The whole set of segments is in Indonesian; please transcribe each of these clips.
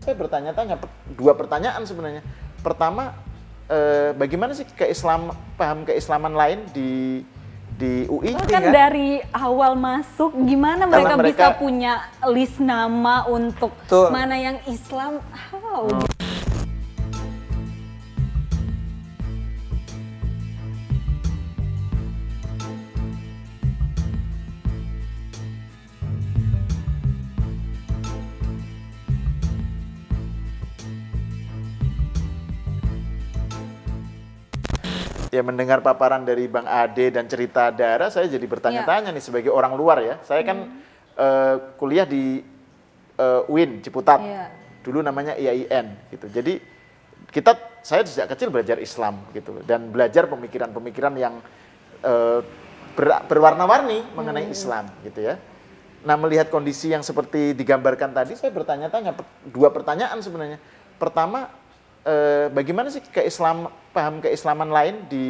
saya bertanya-tanya dua pertanyaan sebenarnya. Pertama, eh, bagaimana sih keislam paham keislaman lain di di UI kan, kan dari awal masuk gimana mereka, mereka bisa punya list nama untuk Tuh. mana yang Islam how hmm. Ya mendengar paparan dari Bang Ade dan cerita daerah saya jadi bertanya-tanya ya. nih sebagai orang luar ya. Saya kan uh, kuliah di uh, UIN Ciputat. Ya. Dulu namanya IAIN gitu. Jadi kita saya sejak kecil belajar Islam gitu dan belajar pemikiran-pemikiran yang uh, berwarna-warni hmm. mengenai Islam gitu ya. Nah melihat kondisi yang seperti digambarkan tadi, saya bertanya-tanya dua pertanyaan sebenarnya. Pertama, eh, bagaimana sih keislam paham keislaman lain di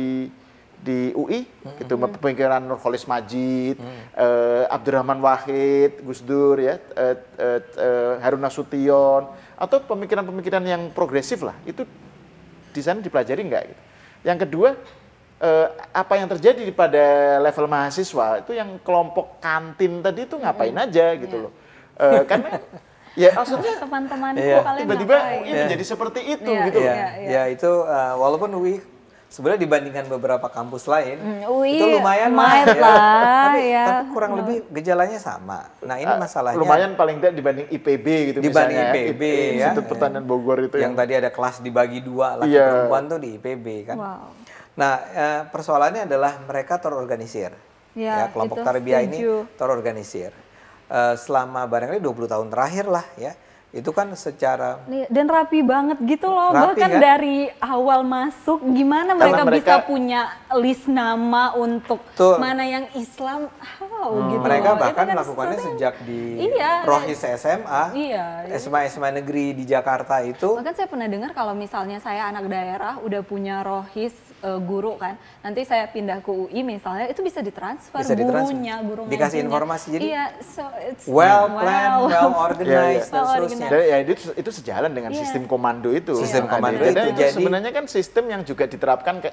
di UI gitu, hmm. gitu pemikiran Nurholis Majid, hmm. eh, Abdurrahman Wahid, Gus Dur ya, eh, eh, eh, Harun Nasution atau pemikiran-pemikiran yang progresif lah itu di sana dipelajari nggak gitu. Yang kedua eh, apa yang terjadi pada level mahasiswa itu yang kelompok kantin tadi itu ngapain hmm. aja gitu iya. loh. Eh, karena ya maksudnya teman teman ya. tiba-tiba ini iya. menjadi seperti itu ya, gitu ya, ya, ya. ya itu uh, walaupun UI sebenarnya dibandingkan beberapa kampus lain UI, hmm, itu lumayan, lah, ya. tapi, ya. tapi kurang hmm. lebih gejalanya sama nah ini ah, masalahnya lumayan paling tidak dibanding IPB gitu dibanding misalnya, IPB ya Institut iya. Pertanian Bogor itu yang, yang tadi ada kelas dibagi dua laki yeah. perempuan tuh di IPB kan wow. nah uh, persoalannya adalah mereka terorganisir ya, ya kelompok tarbiyah ini terorganisir uh, selama barangkali 20 tahun terakhir lah ya itu kan secara dan rapi banget gitu loh rapi, bahkan kan? dari awal masuk gimana mereka, mereka bisa punya list nama untuk tuh, mana yang Islam how hmm, gitu mereka loh. bahkan kan melakukannya sejak di iya, Rohis SMA iya, iya. SMA SMA negeri di Jakarta itu bahkan saya pernah dengar kalau misalnya saya anak daerah udah punya Rohis uh, guru kan nanti saya pindah ke UI misalnya itu bisa ditransfer bisa ditransfer. gurunya guru dikasih informasi jadi iya so it's well planned well, organized yeah, yeah. dan iya, iya. seterusnya ya itu, itu sejalan dengan yeah. sistem komando itu sistem yeah. komando itu, itu jadi sebenarnya kan sistem yang juga diterapkan ke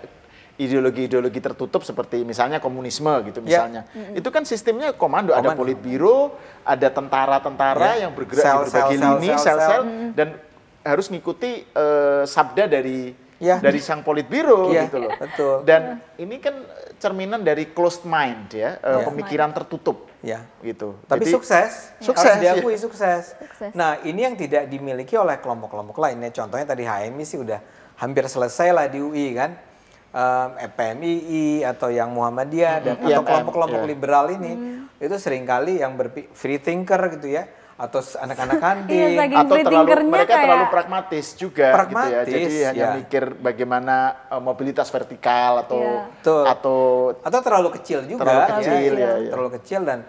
ideologi-ideologi tertutup seperti misalnya komunisme gitu ya. misalnya. Yeah. Itu kan sistemnya komando, komando. ada politbiro, ada tentara-tentara yeah. yang bergerak sel, di berbagai sel, lini, sel-sel mm. dan harus mengikuti uh, sabda dari ya. dari sang politbiro ya, gitu loh. Betul. Dan ya. ini kan cerminan dari closed mind ya, eh, ya. pemikiran tertutup. Ya. Gitu. Tapi Jadi, sukses, sukses ya. diakui iya. sukses. sukses. Nah, ini yang tidak dimiliki oleh kelompok-kelompok lainnya. Contohnya tadi HMI sih udah hampir selesai lah di UI kan. Um, FPMII e atau yang Muhammadiyah dan atau iya, kelompok-kelompok iya. liberal ini hmm. itu seringkali yang berpikir free thinker gitu ya atau anak-anak kantin iya, atau terlalu mereka kayak... terlalu pragmatis juga pragmatis, gitu ya. Jadi ya. hanya iya. mikir bagaimana uh, mobilitas vertikal atau yeah. Iya. atau atau terlalu kecil juga terlalu kecil, ya, ya, ya. terlalu kecil dan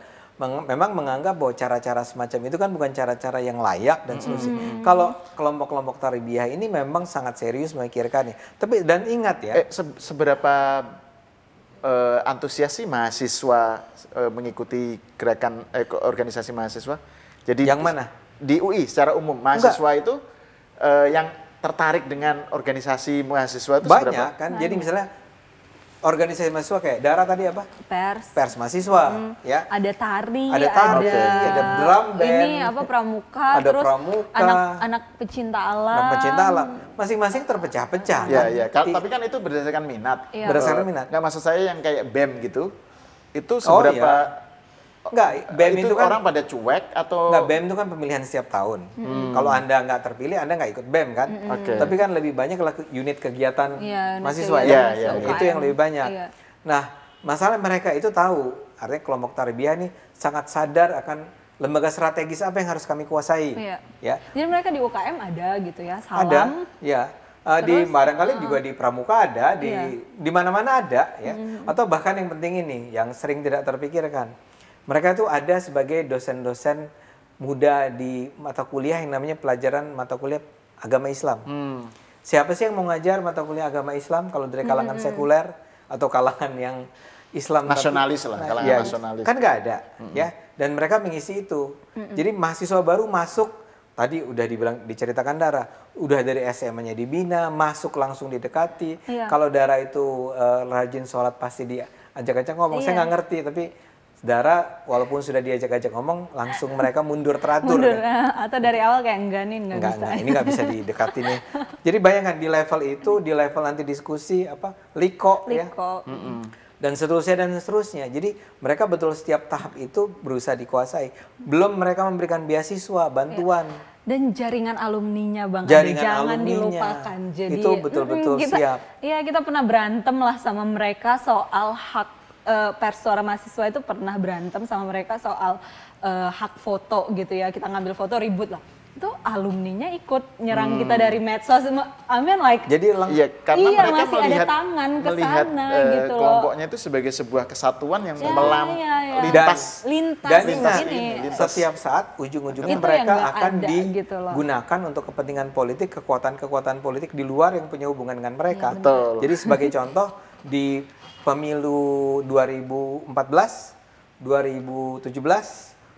meng, memang menganggap bahwa cara-cara semacam itu kan bukan cara-cara yang layak dan solusi. Mm -hmm. Kalau kelompok-kelompok tarbiyah ini memang sangat serius memikirkan nih. Tapi dan ingat ya, eh, se seberapa uh, antusias sih mahasiswa uh, mengikuti gerakan eh, organisasi mahasiswa? Jadi yang mana? Di UI secara umum mahasiswa Enggak. itu uh, yang tertarik dengan organisasi mahasiswa itu banyak seberapa? kan. Banyak. Jadi misalnya organisasi mahasiswa kayak darah tadi apa? Pers. Pers mahasiswa, hmm. ya. Ada tari, ada tari, ada, okay. ada drum band. Ini apa pramuka, ada terus pramuka, anak-anak pecinta alam. Anak pecinta alam. Masing-masing terpecah-pecah. Iya, kan? iya. Tapi kan itu berdasarkan minat. Ya. Berdasarkan minat. Enggak maksud saya yang kayak BEM gitu. Itu oh, seberapa oh, iya Enggak, BEM itu, itu kan orang pada cuek atau Enggak, BEM itu kan pemilihan setiap tahun. Hmm. Kalau Anda nggak terpilih, Anda nggak ikut BEM kan? Hmm. Okay. Tapi kan lebih banyak lah unit kegiatan ya, mahasiswa ya. ya, ya itu yang lebih banyak. Ya. Nah, masalah mereka itu tahu artinya kelompok tarbiyah ini sangat sadar akan lembaga strategis apa yang harus kami kuasai. Iya. Ya. Jadi mereka di UKM ada gitu ya, salam. Ada. Ya. Uh, Terus, di barangkali uh, ah. juga di pramuka ada, di iya. di mana-mana ada ya. Mm -hmm. Atau bahkan yang penting ini yang sering tidak terpikirkan mereka itu ada sebagai dosen-dosen muda di mata kuliah yang namanya pelajaran mata kuliah agama Islam. Hmm. Siapa sih yang mau ngajar mata kuliah agama Islam kalau dari kalangan hmm. sekuler atau kalangan yang Islam nasionalis tapi, lah, nah, kalangan ya, nasionalis. Kan nggak ada, hmm. ya. Dan mereka mengisi itu. Hmm. Jadi mahasiswa baru masuk tadi udah dibilang diceritakan Dara, udah dari SMA-nya dibina, masuk langsung didekati. Yeah. Kalau Dara itu uh, rajin sholat pasti dia ajak ngomong, yeah. saya iya. nggak ngerti tapi saudara walaupun sudah diajak-ajak ngomong langsung mereka mundur teratur mundur, kan? atau dari awal kayak enggak nih enggak, enggak bisa enggak, ini nggak bisa didekati nih. jadi bayangkan di level itu di level nanti diskusi apa liko, ya. liko. ya mm -mm. dan seterusnya dan seterusnya jadi mereka betul setiap tahap itu berusaha dikuasai belum mereka memberikan beasiswa bantuan ya dan jaringan alumninya bang jaringan Adi, jangan alumninya. dilupakan jadi itu betul-betul siap Iya, kita pernah berantem lah sama mereka soal hak uh, pers suara mahasiswa itu pernah berantem sama mereka soal uh, hak foto gitu ya. Kita ngambil foto ribut lah itu alumninya ikut nyerang hmm. kita dari medsos. I mean like jadi iya karena iya, mereka masih melihat, ada tangan ke sana uh, gitu loh. Kelompoknya itu sebagai sebuah kesatuan yang ya, melam ya, ya. lintas lintas, dan lintas ini. Lintas. Setiap saat ujung-ujungnya mereka akan ada, gitu digunakan gitu untuk kepentingan politik, kekuatan-kekuatan politik di luar yang punya hubungan dengan mereka. Ya, Jadi sebagai contoh di pemilu 2014, 2017,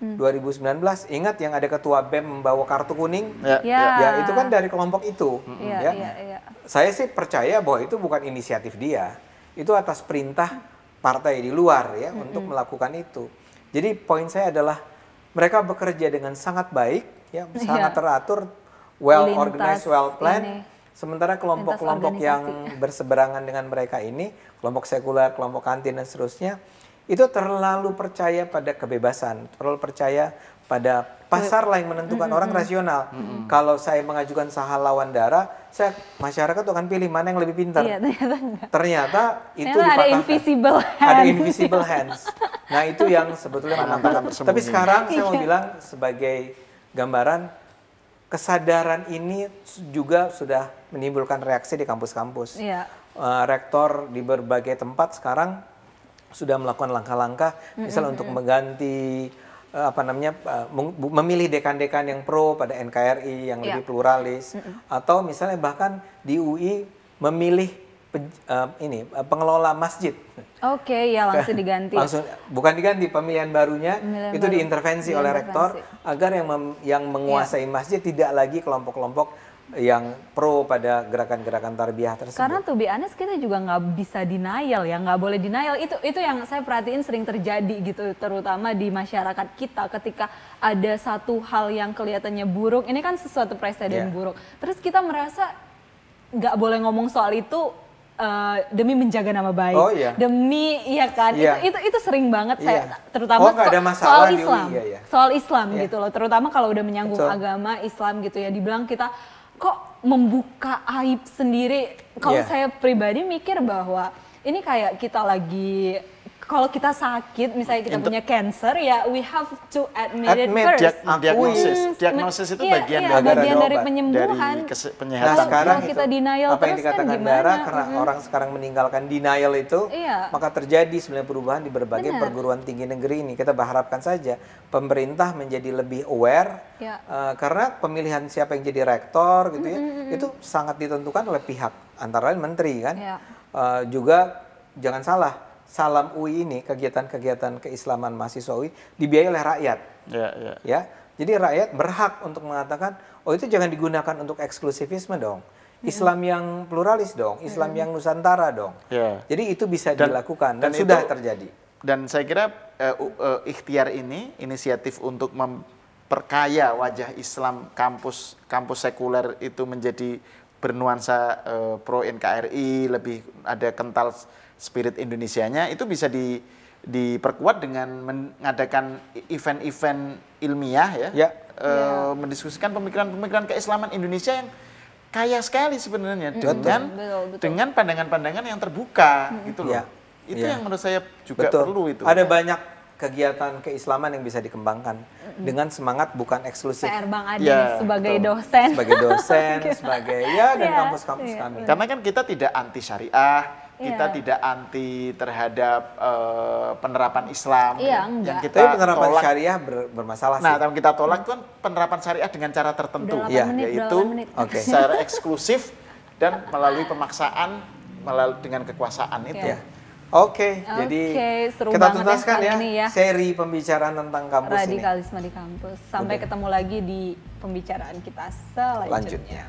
hmm. 2019 ingat yang ada ketua BEM membawa kartu kuning ya, ya, ya. ya itu kan dari kelompok itu hmm. ya, ya. Ya, ya saya sih percaya bahwa itu bukan inisiatif dia itu atas perintah partai di luar ya -hmm. untuk melakukan itu jadi poin saya adalah mereka bekerja dengan sangat baik ya, ya. sangat teratur well Lintas organized well planned ini Sementara kelompok-kelompok yang berseberangan dengan mereka ini, kelompok sekuler, kelompok kantin dan seterusnya, itu terlalu percaya pada kebebasan, terlalu percaya pada pasarlah yang menentukan mm -hmm. orang rasional. Mm -hmm. Kalau saya mengajukan sahal lawan darah, saya masyarakat akan pilih mana yang lebih pintar. Iya, ternyata, ternyata itu ternyata ada invisible hands. Ada invisible hands. Nah itu yang sebetulnya menantang. Tapi sekarang saya mau iya. bilang sebagai gambaran kesadaran ini juga sudah menimbulkan reaksi di kampus-kampus. Iya. Eh, rektor di berbagai tempat sekarang sudah melakukan langkah-langkah, misal mm -hmm. untuk mengganti eh, apa namanya eh, memilih dekan-dekan yang pro pada NKRI yang yeah. lebih pluralis, mm -hmm. atau misalnya bahkan di UI memilih Eh, ini eh, pengelola masjid. Oke, okay, ya langsung diganti. langsung bukan diganti pemilihan barunya pemilihan itu baru. diintervensi oleh rektor agar yang mem, yang menguasai yeah. masjid tidak lagi kelompok-kelompok yang pro pada gerakan-gerakan tarbiyah tersebut. Karena tuh biasanya kita juga nggak bisa denial ya, nggak boleh denial. Itu itu yang saya perhatiin sering terjadi gitu, terutama di masyarakat kita ketika ada satu hal yang kelihatannya buruk. Ini kan sesuatu presiden yeah. buruk. Terus kita merasa nggak boleh ngomong soal itu Eh, demi menjaga nama baik, oh, iya. demi ya kan iya. itu, itu itu sering banget iya. terutama oh, ada soal Islam, iya, iya. soal Islam iya. gitu loh, terutama kalau udah menyanggung Betul. agama Islam gitu ya, dibilang kita kok membuka aib sendiri. Kalau yeah. saya pribadi mikir bahwa ini kayak kita lagi kalau kita sakit, misalnya kita punya cancer, ya we have to admit, admit it first. Diag diagnosis. Hmm, diagnosis itu iya, bagian, iya, bagian dari, dari penyembuhan. Dari penyehatan. Nah, sekarang kalau kita itu, denial apa yang kan dikatakan kan Dara, karena -hmm. orang sekarang meninggalkan denial itu, iya. maka terjadi sebenarnya perubahan di berbagai Benar. perguruan tinggi negeri ini. Kita berharapkan saja pemerintah menjadi lebih aware, ya. uh, karena pemilihan siapa yang jadi rektor gitu -hmm. ya, itu sangat ditentukan oleh pihak, antara lain menteri kan. Ya. Uh, juga jangan salah Salam UI ini kegiatan-kegiatan keislaman mahasiswa UI dibiayai oleh rakyat. Ya, ya. ya. Jadi rakyat berhak untuk mengatakan, oh itu jangan digunakan untuk eksklusivisme dong. Hmm. Islam yang pluralis dong, Islam hmm. yang Nusantara dong. Ya. Jadi itu bisa dan, dilakukan dan, dan sudah itu, terjadi. Dan saya kira uh, uh, ikhtiar ini inisiatif untuk memperkaya wajah Islam kampus kampus sekuler itu menjadi bernuansa uh, pro NKRI, lebih ada kental spirit Indonesianya itu bisa di diperkuat dengan mengadakan event-event ilmiah ya, ya. E, ya. mendiskusikan pemikiran-pemikiran keislaman Indonesia yang kaya sekali sebenarnya -hmm. dengan betul, betul. dengan pandangan-pandangan yang terbuka hmm. gitu loh. Ya. Itu ya. yang menurut saya juga betul. perlu itu. Ada banyak kegiatan keislaman yang bisa dikembangkan mm-hmm. dengan semangat bukan eksklusif. PR Bang Adi ya, sebagai betul. dosen. Sebagai dosen, sebagai ya dan iya. kampus-kampus ya. ya, kami. Karena kan kita tidak anti syariah, kita yeah. tidak anti terhadap uh, penerapan Islam yeah, ya. yang kita Tapi penerapan tolak, syariah ber, bermasalah nah, sih. kita tolak itu kan penerapan syariah dengan cara tertentu ya, menit, yaitu menit. Okay. secara eksklusif dan melalui pemaksaan melalui dengan kekuasaan okay. itu. Yeah. Oke, okay, jadi seru kita ya tuntaskan ya, ya seri pembicaraan tentang kampus radikalisme ini. di kampus. Sampai Udah. ketemu lagi di pembicaraan kita selanjutnya. Lanjutnya.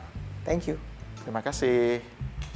Thank you. Terima kasih.